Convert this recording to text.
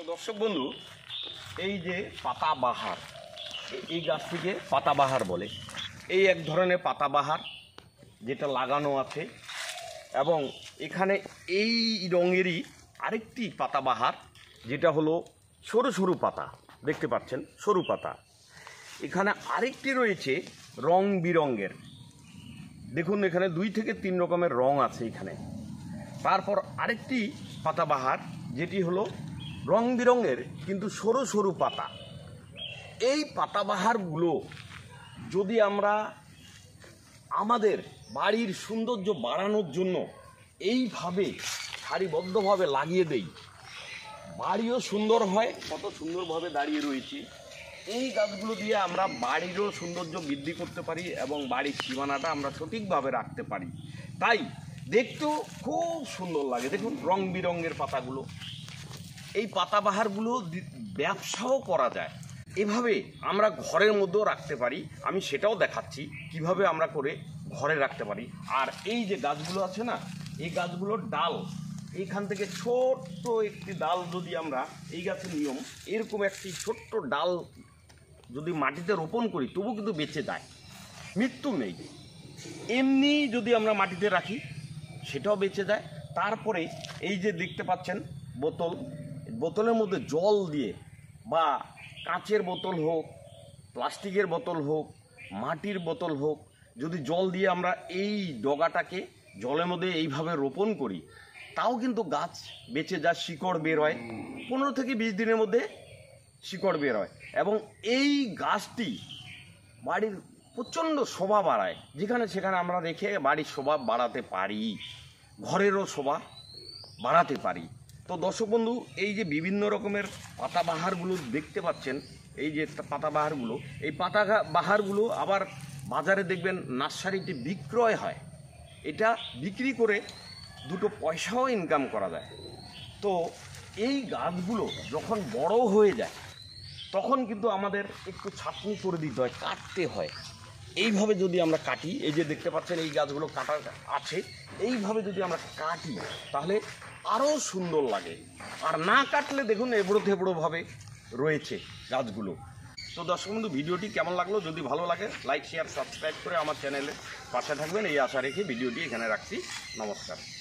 প্রিয় দর্শক বন্ধু এই যে পাতাবাহার এই গাছটিকে পাতাবাহার বলে এই এক ধরনের পাতাবাহার যেটা লাগানো আছে এবং এখানে এই রঙেরই আরেকটি পাতাবাহার যেটা হলো সরু সরু পাতা দেখতে পাচ্ছেন সরু পাতা এখানে আরেকটি রয়েছে রং বিরঙ্গের দেখুন এখানে দুই থেকে তিন রকমের রং আছে এখানে তারপর আরেকটি পাতাবাহার যেটি হলো রং বিরঙের কিন্তু সরু সরু পাতা এই পাতাবাহারগুলো যদি আমরা আমাদের বাড়ির সৌন্দর্য বাড়ানোর জন্য এইভাবে সারিবদ্ধভাবে লাগিয়ে দেই বাড়িও সুন্দর হয় কত সুন্দরভাবে দাঁড়িয়ে রয়েছি এই গাছগুলো দিয়ে আমরা বাড়িরও সৌন্দর্য বৃদ্ধি করতে পারি এবং বাড়ির সীমানাটা আমরা সঠিকভাবে রাখতে পারি তাই দেখতেও খুব সুন্দর লাগে দেখুন রং বিরঙের পাতাগুলো এই পাতাবাহারগুলো ব্যবসাও করা যায় এভাবে আমরা ঘরের মধ্যেও রাখতে পারি আমি সেটাও দেখাচ্ছি কিভাবে আমরা করে ঘরে রাখতে পারি আর এই যে গাছগুলো আছে না এই গাছগুলোর ডাল এইখান থেকে ছোট্ট একটি ডাল যদি আমরা এই গাছের নিয়ম এরকম একটি ছোট্ট ডাল যদি মাটিতে রোপণ করি তবু কিন্তু বেঁচে যায় মৃত্যু নেই এমনি যদি আমরা মাটিতে রাখি সেটাও বেঁচে যায় তারপরে এই যে দেখতে পাচ্ছেন বোতল বোতলের মধ্যে জল দিয়ে বা কাঁচের বোতল হোক প্লাস্টিকের বোতল হোক মাটির বোতল হোক যদি জল দিয়ে আমরা এই ডগাটাকে জলের মধ্যে এইভাবে রোপণ করি তাও কিন্তু গাছ বেঁচে যা শিকড় বেরোয় পনেরো থেকে বিশ দিনের মধ্যে শিকড় বেরোয় এবং এই গাছটি বাড়ির প্রচণ্ড শোভা বাড়ায় যেখানে সেখানে আমরা রেখে বাড়ির শোভা বাড়াতে পারি ঘরেরও শোভা বাড়াতে পারি তো দর্শক বন্ধু এই যে বিভিন্ন রকমের পাতাবাহারগুলো দেখতে পাচ্ছেন এই যে পাতাবাহারগুলো এই পাতা বাহারগুলো আবার বাজারে দেখবেন নার্সারিতে বিক্রয় হয় এটা বিক্রি করে দুটো পয়সাও ইনকাম করা যায় তো এই গাছগুলো যখন বড় হয়ে যায় তখন কিন্তু আমাদের একটু ছাপনি করে দিতে হয় কাটতে হয় এইভাবে যদি আমরা কাটি এই যে দেখতে পাচ্ছেন এই গাছগুলো কাটা আছে এইভাবে যদি আমরা কাটি তাহলে আরও সুন্দর লাগে আর না কাটলে দেখুন এবড়ো থেবড়োভাবে রয়েছে গাছগুলো তো দর্শক বন্ধু ভিডিওটি কেমন লাগলো যদি ভালো লাগে লাইক শেয়ার সাবস্ক্রাইব করে আমার চ্যানেলে পাশে থাকবেন এই আশা রেখে ভিডিওটি এখানে রাখছি নমস্কার